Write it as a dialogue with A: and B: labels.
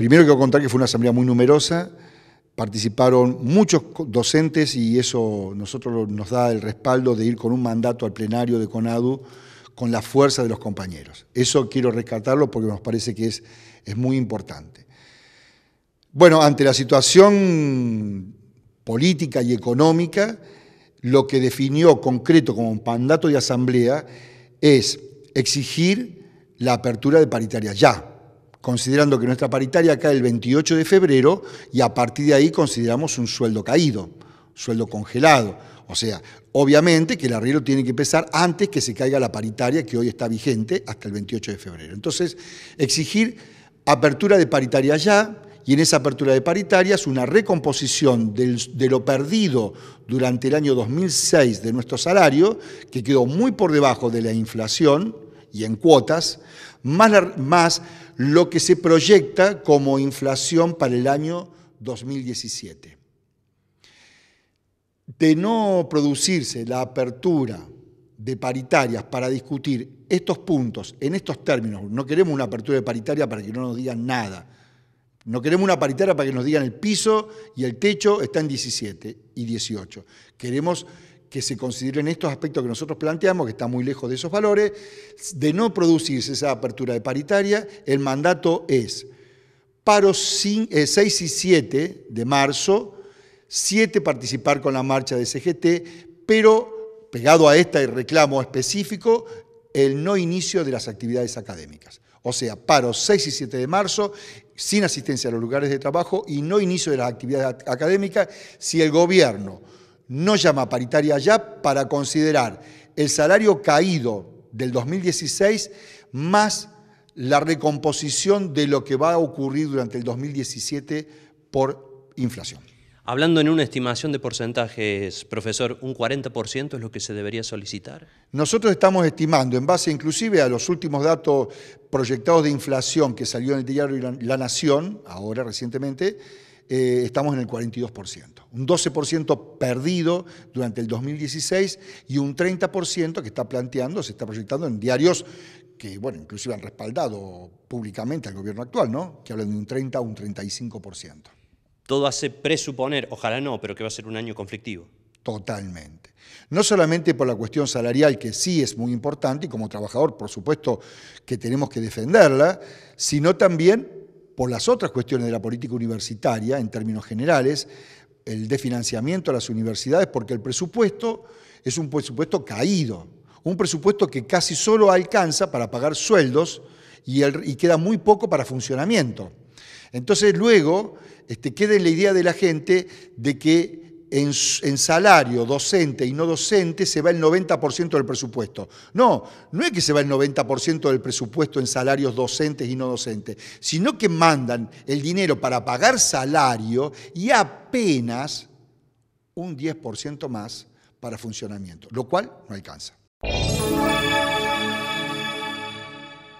A: Primero quiero contar que fue una asamblea muy numerosa, participaron muchos docentes y eso nosotros nos da el respaldo de ir con un mandato al plenario de CONADU con la fuerza de los compañeros. Eso quiero rescatarlo porque nos parece que es, es muy importante. Bueno, ante la situación política y económica, lo que definió concreto como mandato de asamblea es exigir la apertura de paritarias ya, considerando que nuestra paritaria cae el 28 de febrero y a partir de ahí consideramos un sueldo caído, sueldo congelado. O sea, obviamente que el arriero tiene que empezar antes que se caiga la paritaria que hoy está vigente hasta el 28 de febrero. Entonces, exigir apertura de paritaria ya y en esa apertura de paritarias una recomposición de lo perdido durante el año 2006 de nuestro salario, que quedó muy por debajo de la inflación y en cuotas, más, más lo que se proyecta como inflación para el año 2017. De no producirse la apertura de paritarias para discutir estos puntos en estos términos, no queremos una apertura de paritaria para que no nos digan nada, no queremos una paritaria para que nos digan el piso y el techo está en 17 y 18, queremos que se consideren estos aspectos que nosotros planteamos, que está muy lejos de esos valores, de no producirse esa apertura de paritaria, el mandato es paro 6 eh, y 7 de marzo, 7 participar con la marcha de CGT, pero pegado a esta reclamo específico, el no inicio de las actividades académicas. O sea, paro 6 y 7 de marzo, sin asistencia a los lugares de trabajo y no inicio de las actividades académicas si el gobierno no llama paritaria ya para considerar el salario caído del 2016 más la recomposición de lo que va a ocurrir durante el 2017 por inflación.
B: Hablando en una estimación de porcentajes, profesor, ¿un 40% es lo que se debería solicitar?
A: Nosotros estamos estimando, en base inclusive a los últimos datos proyectados de inflación que salió en el diario La Nación, ahora recientemente, eh, estamos en el 42%. Un 12% perdido durante el 2016 y un 30% que está planteando, se está proyectando en diarios que, bueno, inclusive han respaldado públicamente al gobierno actual, ¿no? Que hablan de un 30 a un 35%.
B: Todo hace presuponer, ojalá no, pero que va a ser un año conflictivo.
A: Totalmente. No solamente por la cuestión salarial, que sí es muy importante, y como trabajador, por supuesto, que tenemos que defenderla, sino también por las otras cuestiones de la política universitaria, en términos generales, el desfinanciamiento a las universidades, porque el presupuesto es un presupuesto caído, un presupuesto que casi solo alcanza para pagar sueldos y, y queda muy poco para funcionamiento. Entonces luego este, queda en la idea de la gente de que en, salario docente y no docente se va el 90% del presupuesto. No, no es que se va el 90% del presupuesto en salarios docentes y no docentes, sino que mandan el dinero para pagar salario y apenas un 10% más para funcionamiento, lo cual no alcanza.